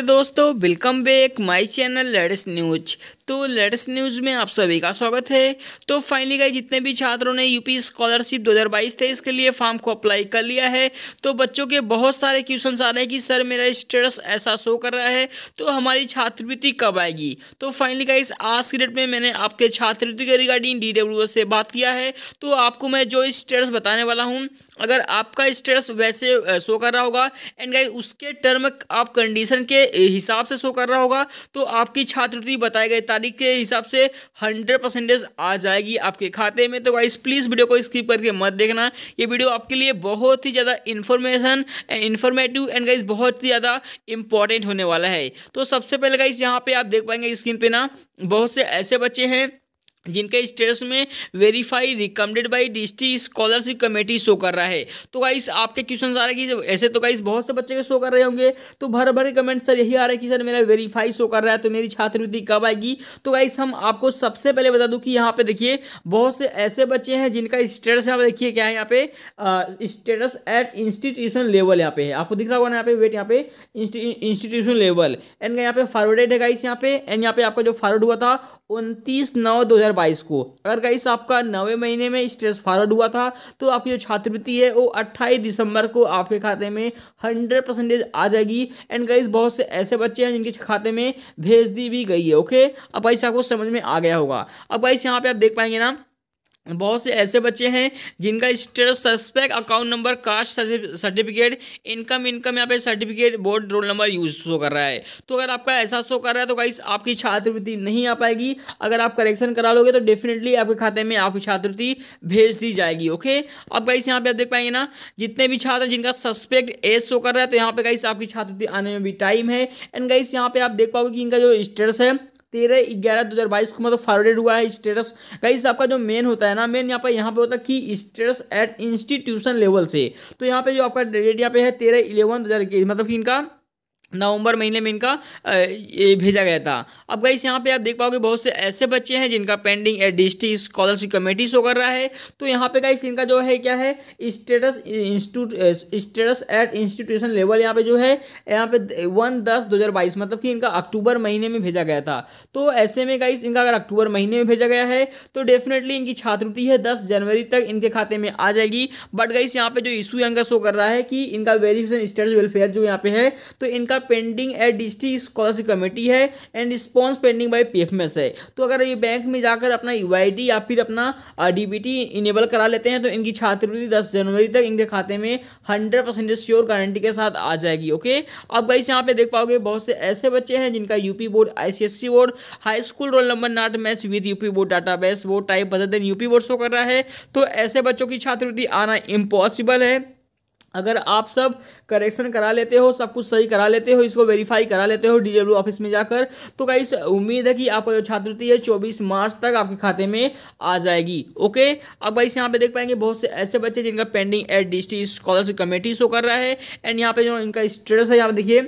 नमस्ते दोस्तों welcome back my channel latest news तो लेटेस्ट न्यूज़ में आप सभी का स्वागत है तो फाइनली गए जितने भी छात्रों ने यूपी स्कॉलरशिप 2022 थे इसके लिए फॉर्म को अप्लाई कर लिया है तो बच्चों के बहुत सारे क्वेश्चन आ रहे हैं कि सर मेरा स्टेटस ऐसा शो कर रहा है तो हमारी छात्रवृत्ति कब आएगी तो फाइनली गाइस आज की डेट में मैंने आपके छात्रवृत्ति के रिगार्डिंग डी से बात किया है तो आपको मैं जो स्टेटस बताने वाला हूँ अगर आपका स्टेटस वैसे शो कर रहा होगा एंड गाइस उसके टर्म आप कंडीशन के हिसाब से शो कर रहा होगा तो आपकी छात्रवृत्ति बताई गई तारीख के हिसाब से हंड्रेड परसेंटेज आ जाएगी आपके खाते में तो गाइस प्लीज़ वीडियो को स्किप करके मत देखना ये वीडियो आपके लिए बहुत ही ज़्यादा इन्फॉर्मेशन इन्फॉर्मेटिव एंड गाइस बहुत ही ज़्यादा इंपॉर्टेंट होने वाला है तो सबसे पहले गाइस यहाँ पे आप देख पाएंगे स्क्रीन पे ना बहुत से ऐसे बच्चे हैं जिनके स्टेटस में verify recommended by district scholarship committee show कर रहा है तो गाइस आपके क्वेश्चन आ रहे हैं कि ऐसे तो गाइस बहुत से बच्चे के शो कर रहे होंगे तो भर भर के कमेंट सर यही आ रहा है कि सर मेरा वेरीफाई शो कर रहा है तो मेरी छात्रवृत्ति कब आएगी तो गाइस हम आपको सबसे पहले बता दूँ कि यहाँ पे देखिए बहुत से ऐसे बच्चे हैं जिनका स्टेटस यहाँ पे देखिए क्या है यहाँ पे स्टेटस एट इंस्टीट्यूशन लेवल यहाँ पे है आपको दिख रहा होगा यहाँ पे वेट यहाँ पे इंस्टीट्यूशन लेवल एंड यहाँ पे फॉरवर्डेड है गाइस यहाँ पे एंड यहाँ पे आपका जो फॉरवर्ड हुआ था उनतीस नौ दो बाईस को अगर गाइस आपका नवे महीने में स्टेज फॉरवर्ड हुआ था तो आपकी जो छात्रवृत्ति है वो अट्ठाईस दिसंबर को आपके खाते में हंड्रेड परसेंटेज आ जाएगी एंड गाइस बहुत से ऐसे बच्चे हैं जिनके खाते में भेज दी भी गई है ओके अब गाइस आपको समझ में आ गया होगा अब गाइस यहाँ पे आप देख पाएंगे ना बहुत से ऐसे बच्चे हैं जिनका status suspect account number caste certificate income income यहाँ पे certificate board roll number use show कर रहा है तो अगर आपका ऐसा शो कर रहा है तो गाइस आपकी छात्रवृत्ति नहीं आ पाएगी अगर आप करेक्शन करा लोगे तो डेफिनेटली आपके खाते में आपकी छात्रवृत्ति भेज दी जाएगी ओके अब गाइस यहाँ पे आप देख पाएंगे ना जितने भी छात्र जिनका सस्पेक्ट एज शो कर रहा है तो यहाँ पे गाइस आपकी छात्रवृत्ति आने में भी टाइम है एंड गाइस यहाँ पे आप देख पाओगे कि इनका जो स्टेटस है तेरह ग्यारह दो हज़ार बाईस को मतलब फॉरवर्डेड हुआ है स्टेटस गाइस आपका जो मेन होता है ना मेन यहाँ पर यहाँ पे होता है कि स्टेटस एट इंस्टीट्यूशन लेवल से तो यहाँ पे जो आपका डेट यहाँ पे है तेरह इलेवन दो हज़ार इक्कीस मतलब कि इनका नवंबर महीने में इनका ये भेजा गया था अब गाइस यहाँ पे आप देख पाओगे बहुत से ऐसे बच्चे हैं जिनका pending district scholarship committee show कर रहा है तो यहाँ पे गई इनका जो है क्या है status institute status at institution level यहाँ पे जो है यहाँ पे वन दस दो हज़ार बाईस मतलब कि इनका अक्टूबर महीने में भेजा गया था तो ऐसे में गाइस इनका अगर अक्टूबर महीने में भेजा गया है तो डेफिनेटली इनकी छात्रवृत्ति है दस जनवरी तक इनके खाते में आ जाएगी बट गाइस यहाँ पे जो इशू इनका शो कर रहा है कि इनका वेरिफिकेशन स्टेटस वेलफेयर जो यहाँ पे है तो इनका आपका pending at district scholarship committee है and response pending by P है तो अगर ये बैंक में जाकर अपना यू या फिर अपना डी इनेबल करा लेते हैं तो इनकी छात्रवृत्ति दस जनवरी तक इनके खाते में हंड्रेड परसेंटेज श्योर गारंटी के साथ आ जाएगी ओके अब गाइस यहाँ पे देख पाओगे बहुत से ऐसे बच्चे हैं जिनका UP board ICSC board high school roll number not match with UP board data base वो टाइप बदल देन यूपी बोर्ड शो कर रहा है तो ऐसे बच्चों की छात्रवृत्ति आना इम्पॉसिबल है अगर आप सब करेक्शन करा लेते हो सब कुछ सही करा लेते हो इसको वेरीफाई करा लेते हो डीडब्ल्यू ऑफिस में जाकर तो कई उम्मीद है कि आपका जो छात्रवृत्ति है चौबीस मार्च तक आपके खाते में आ जाएगी ओके अब भाई यहाँ पे देख पाएंगे बहुत से ऐसे बच्चे जिनका pending at D scholarship committee show कर रहा है एंड यहाँ पे जो इनका स्टेटस है यहाँ पे देखिए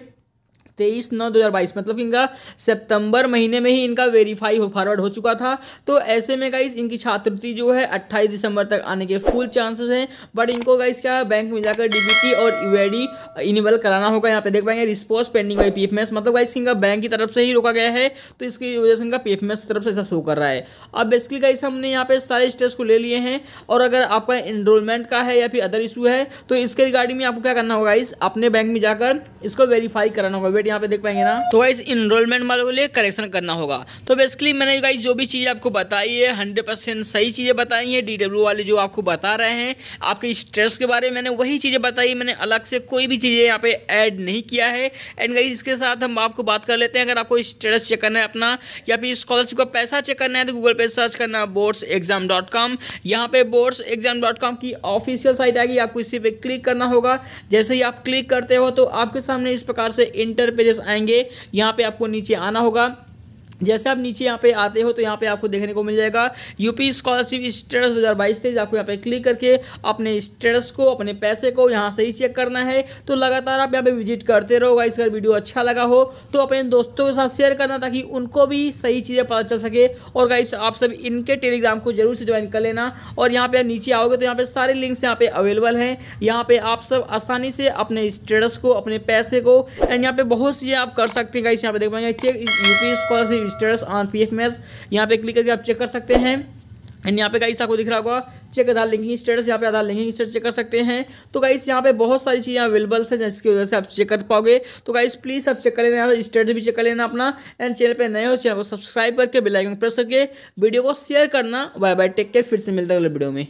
तेईस नौ दो हज़ार बाईस मतलब इनका सितंबर महीने में ही इनका वेरीफाई हो फॉरवर्ड हो चुका था तो ऐसे में गाइस इनकी छात्रवृत्ति जो है अट्ठाईस दिसंबर तक आने के फुल चांसेस हैं बट इनको गाइस क्या बैंक में जाकर डीबीटी और डी इनेबल कराना होगा यहाँ पे देख पाएंगे रिस्पॉन्स पेंडिंग बाई पी मतलब गाइस इनका बैंक की तरफ से ही रोका गया है तो इसकी वजह से इनका पी तरफ से ऐसा शो कर रहा है अब बेसिकली गाइस हमने यहाँ पे सारे स्टेप्स को ले लिए हैं और अगर आपका इनरोलमेंट का है या फिर अदर इशू है तो इसके रिगार्डिंग में आपको क्या करना होगा इस अपने बैंक में जाकर इसको वेरीफाई कराना होगा वेट यहाँ पे देख पाएंगे ना तो वाइस इनरोलमेंट वालों के लिए करेक्शन करना होगा तो बेसिकली मैंने गाइज जो भी चीज़ आपको बताई है हंड्रेड सही चीज़ें बताई है डी वाले जो आपको बता रहे हैं आपके स्ट्रेस के बारे में मैंने वही चीज़ें बताई मैंने अलग से कोई भी चीज़ें यहाँ पे एड नहीं किया है एंड गाइज इसके साथ हम आपको बात कर लेते हैं अगर आपको स्टेटस चेक करना है अपना या फिर स्कॉलरशिप का पैसा चेक करना है तो गूगल पे सर्च करना बोर्ड्स एग्जाम डॉट कॉम यहाँ पे बोर्ड्स एग्जाम डॉट कॉम की ऑफिशियल साइट आएगी आपको इसी पे क्लिक करना होगा जैसे ही आप क्लिक करते हो तो आपके सामने इस प्रकार से इंटर पेजेस आएंगे यहाँ पे आपको नीचे आना होगा जैसे आप नीचे यहाँ पे आते हो तो यहाँ पे आपको देखने को मिल जाएगा यूपी स्कॉलरशिप स्टेटस दो हज़ार बाईस तेईस आपको यहाँ पे क्लिक करके अपने स्टेटस को अपने पैसे को यहाँ से ही चेक करना है तो लगातार आप यहाँ पे विजिट करते रहो गाइस अगर वीडियो अच्छा लगा हो तो अपने दोस्तों के साथ शेयर करना ताकि उनको भी सही चीज़ें पता चल सके और गाइस आप सब इनके टेलीग्राम को जरूर से ज्वाइन कर लेना और यहाँ पर नीचे आओगे तो यहाँ पर सारे लिंक्स यहाँ पर अवेलेबल हैं यहाँ पर आप सब आसानी से अपने स्टेटस को अपने पैसे को एंड यहाँ पर बहुत चीज़ें आप कर सकते हैं गाइस यहाँ पर देख पाएंगे check UP scholarship registers on P F S यहाँ पे क्लिक करके आप चेक कर सकते हैं एंड यहाँ पे गाइस आपको दिख रहा होगा चेक आधार लिंकिंग स्टेटस यहाँ पे आधार लिंकिंग स्टेटस चेक कर सकते हैं तो गाइस यहाँ पे बहुत सारी चीज़ें अवेलेबल है जिसकी वजह से आप चेक कर पाओगे तो गाइस प्लीज़ आप चेक कर लेना यहाँ स्टेटस भी चेक कर लेना अपना एंड चैनल पे नए हो चैनल को सब्सक्राइब करके बेलाइकन प्रेस करके वीडियो को शेयर करना बाय बाय टेक केयर फिर से मिलता है अगले वीडियो में